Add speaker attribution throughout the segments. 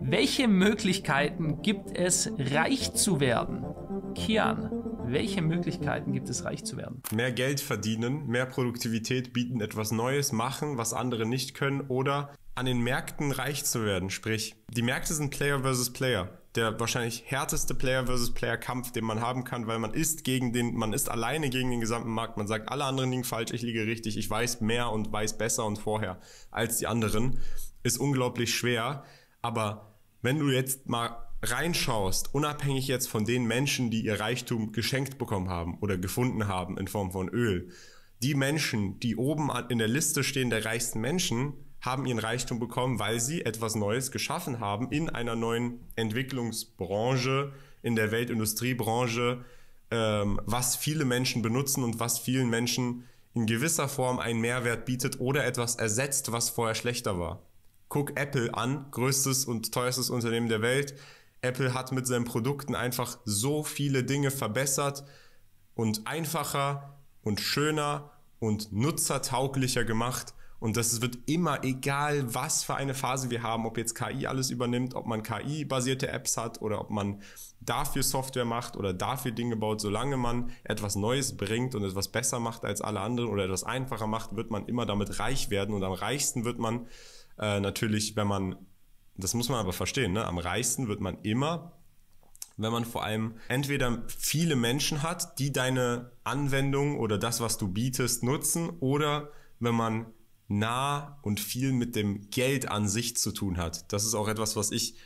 Speaker 1: Welche Möglichkeiten gibt es, reich zu werden? Kian, welche
Speaker 2: Möglichkeiten gibt es, reich zu werden? Mehr Geld verdienen, mehr Produktivität bieten, etwas Neues machen, was andere nicht können oder an den Märkten reich zu werden. Sprich, die Märkte sind Player versus Player. Der wahrscheinlich härteste Player versus Player Kampf, den man haben kann, weil man ist gegen den, man ist alleine gegen den gesamten Markt. Man sagt, alle anderen liegen falsch, ich liege richtig, ich weiß mehr und weiß besser und vorher als die anderen. Ist unglaublich schwer. Aber wenn du jetzt mal reinschaust, unabhängig jetzt von den Menschen, die ihr Reichtum geschenkt bekommen haben oder gefunden haben in Form von Öl, die Menschen, die oben in der Liste stehen der reichsten Menschen, haben ihren Reichtum bekommen, weil sie etwas Neues geschaffen haben in einer neuen Entwicklungsbranche, in der Weltindustriebranche, ähm, was viele Menschen benutzen und was vielen Menschen in gewisser Form einen Mehrwert bietet oder etwas ersetzt, was vorher schlechter war guck Apple an, größtes und teuerstes Unternehmen der Welt. Apple hat mit seinen Produkten einfach so viele Dinge verbessert und einfacher und schöner und nutzertauglicher gemacht. Und das wird immer, egal was für eine Phase wir haben, ob jetzt KI alles übernimmt, ob man KI-basierte Apps hat oder ob man dafür Software macht oder dafür Dinge baut, solange man etwas Neues bringt und etwas besser macht als alle anderen oder etwas einfacher macht, wird man immer damit reich werden. Und am reichsten wird man, äh, natürlich, wenn man, das muss man aber verstehen, ne? am reichsten wird man immer, wenn man vor allem entweder viele Menschen hat, die deine Anwendung oder das, was du bietest, nutzen, oder wenn man nah und viel mit dem Geld an sich zu tun hat. Das ist auch etwas, was ich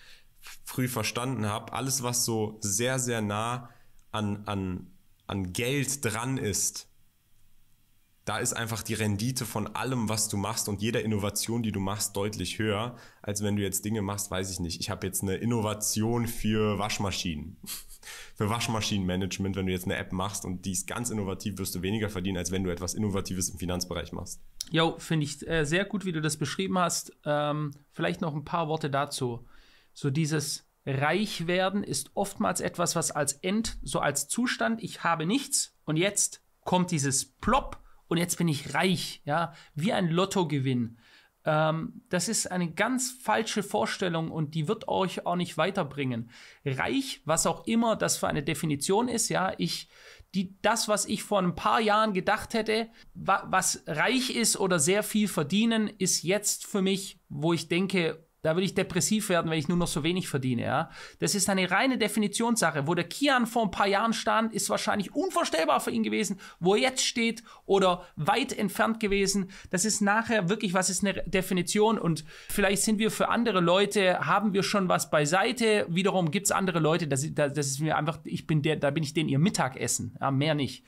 Speaker 2: früh verstanden habe. Alles, was so sehr, sehr nah an, an, an Geld dran ist, da ist einfach die Rendite von allem, was du machst und jeder Innovation, die du machst, deutlich höher, als wenn du jetzt Dinge machst, weiß ich nicht. Ich habe jetzt eine Innovation für Waschmaschinen, für Waschmaschinenmanagement, wenn du jetzt eine App machst und die ist ganz innovativ, wirst du weniger verdienen, als wenn du etwas Innovatives im Finanzbereich machst.
Speaker 1: Jo, finde ich äh, sehr gut, wie du das beschrieben hast. Ähm, vielleicht noch ein paar Worte dazu. So dieses Reichwerden ist oftmals etwas, was als End, so als Zustand, ich habe nichts und jetzt kommt dieses Plop und jetzt bin ich reich, ja, wie ein Lottogewinn. Ähm, das ist eine ganz falsche Vorstellung und die wird euch auch nicht weiterbringen. Reich, was auch immer das für eine Definition ist, ja, ich, die, das, was ich vor ein paar Jahren gedacht hätte, wa was reich ist oder sehr viel verdienen, ist jetzt für mich, wo ich denke, da würde ich depressiv werden, wenn ich nur noch so wenig verdiene, ja. Das ist eine reine Definitionssache. Wo der Kian vor ein paar Jahren stand, ist wahrscheinlich unvorstellbar für ihn gewesen. Wo er jetzt steht oder weit entfernt gewesen. Das ist nachher wirklich, was ist eine Definition? Und vielleicht sind wir für andere Leute, haben wir schon was beiseite. Wiederum gibt's andere Leute, das, das ist mir einfach, ich bin der, da bin ich denen ihr Mittagessen. Ja, mehr nicht.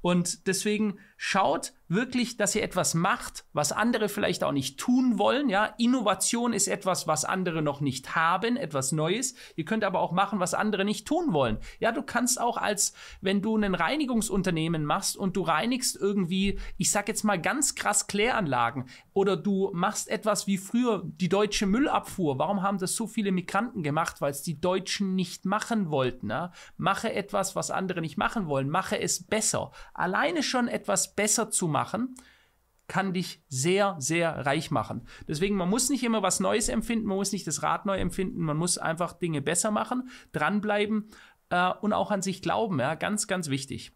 Speaker 1: Und deswegen schaut, wirklich, dass ihr etwas macht, was andere vielleicht auch nicht tun wollen. Ja, Innovation ist etwas, was andere noch nicht haben, etwas Neues. Ihr könnt aber auch machen, was andere nicht tun wollen. Ja, du kannst auch als, wenn du ein Reinigungsunternehmen machst und du reinigst irgendwie, ich sag jetzt mal ganz krass Kläranlagen oder du machst etwas wie früher die deutsche Müllabfuhr. Warum haben das so viele Migranten gemacht? Weil es die Deutschen nicht machen wollten. Ja? Mache etwas, was andere nicht machen wollen. Mache es besser. Alleine schon etwas besser zu machen machen, kann dich sehr, sehr reich machen. Deswegen, man muss nicht immer was Neues empfinden, man muss nicht das Rad neu empfinden, man muss einfach Dinge besser machen, dranbleiben äh, und auch an sich glauben. Ja, ganz, ganz wichtig.